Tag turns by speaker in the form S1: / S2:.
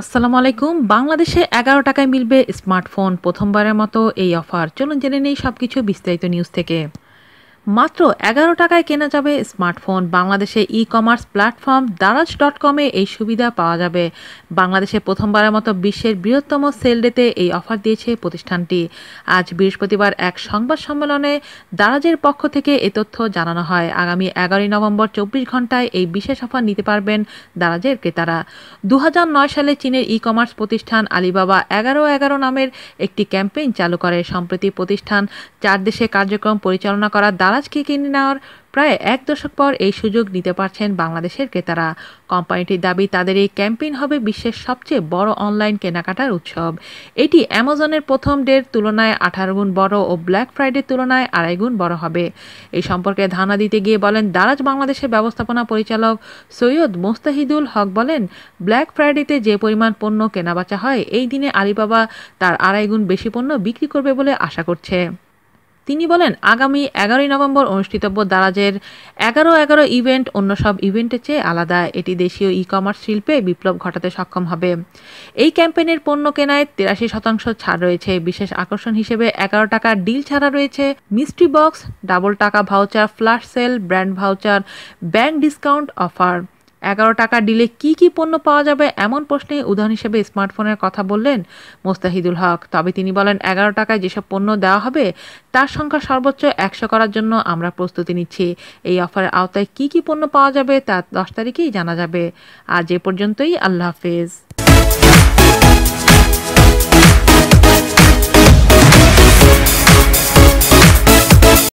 S1: আসসালামু আলাইকুম বাংলাদেশে এগারো টাকায় মিলবে স্মার্টফোন প্রথমবারের মতো এই অফার চলুন জেনে নেই সব কিছু বিস্তারিত নিউজ থেকে মাত্র এগারো টাকায় কেনা যাবে স্মার্টফোন বাংলাদেশে e commerce platform Daraz dot কমে এই সুবিধা পাওয়া যাবে বাংলাদেশে প্রথমবারের মতো বিশ্বের বৃহত্তম সেল ডেতে এই অফার দিয়েছে প্রতিষ্ঠানটি আজ বৃহস্পতিবার এক সংবাদ সম্মেলনে দারাজের পক্ষ থেকে এ তথ্য জানানো হয় আগামী এগারোই নভেম্বর চব্বিশ ঘন্টায় এই বিশেষ অফার নিতে পারবেন দারাজের ক্রেতারা দু সালে চীনের ই কমার্স প্রতিষ্ঠান আলিবাবা এগারো এগারো নামের একটি ক্যাম্পেইন চালু করে সম্প্রতি প্রতিষ্ঠান চার দেশে কার্যক্রম পরিচালনা করার দ্বারা বাজাজকে কিনে নেওয়ার প্রায় এক দশক পর এই সুযোগ নিতে পারছেন বাংলাদেশের ক্রেতারা কোম্পানিটির দাবি তাদের এই ক্যাম্পেইন হবে বিশ্বের সবচেয়ে বড় অনলাইন কেনাকাটার উৎসব এটি অ্যামাজনের প্রথম ডের তুলনায় আঠারো গুণ বড় ও ব্ল্যাক ফ্রাইডে তুলনায় আড়াই গুণ বড় হবে এই সম্পর্কে ধারণা দিতে গিয়ে বলেন দারাজ বাংলাদেশের ব্যবস্থাপনা পরিচালক সৈয়দ মোস্তাহিদুল হক বলেন ব্ল্যাক ফ্রাইডেতে যে পরিমাণ পণ্য কেনাবেচা হয় এই দিনে আলিবাবা তার আড়াই গুণ বেশি পণ্য বিক্রি করবে বলে আশা করছে তিনি বলেন আগামী এগারোই নভেম্বর অনুষ্ঠিতব্য দারাজের এগারো এগারো ইভেন্ট অন্য সব ইভেন্টের চেয়ে আলাদা এটি দেশীয় ই কমার্স শিল্পে বিপ্লব ঘটাতে সক্ষম হবে এই ক্যাম্পেইনের পণ্য কেনায় তিরাশি শতাংশ ছাড় রয়েছে বিশেষ আকর্ষণ হিসেবে এগারো টাকা ডিল ছাড়া রয়েছে মিস্ট্রি বক্স ডাবল টাকা voucher flash sale brand voucher bank discount offer এগারো টাকা ডিলে কি কি পণ্য পাওয়া যাবে এমন প্রশ্নে উদাহরণ হিসেবে স্মার্টফোনের কথা বললেন মোস্তাহিদুল হক তবে তিনি বলেন এগারো টাকায় যেসব পণ্য দেওয়া হবে তার সংখ্যা সর্বোচ্চ একশো করার জন্য আমরা প্রস্তুতি নিচ্ছি এই অফারের আওতায় কি কি পণ্য পাওয়া যাবে তা দশ তারিখেই জানা যাবে আজ এ পর্যন্তই আল্লাহ হাফেজ